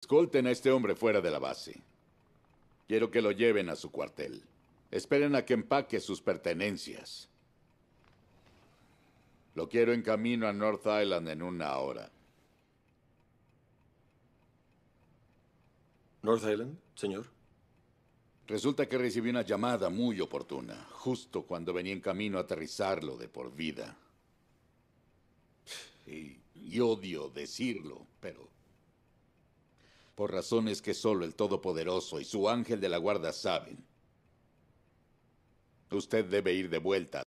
Escolten a este hombre fuera de la base. Quiero que lo lleven a su cuartel. Esperen a que empaque sus pertenencias. Lo quiero en camino a North Island en una hora. ¿North Island, señor? Resulta que recibí una llamada muy oportuna, justo cuando venía en camino a aterrizarlo de por vida. Y, y odio decirlo, pero por razones que solo el Todopoderoso y su ángel de la guarda saben. Usted debe ir de vuelta.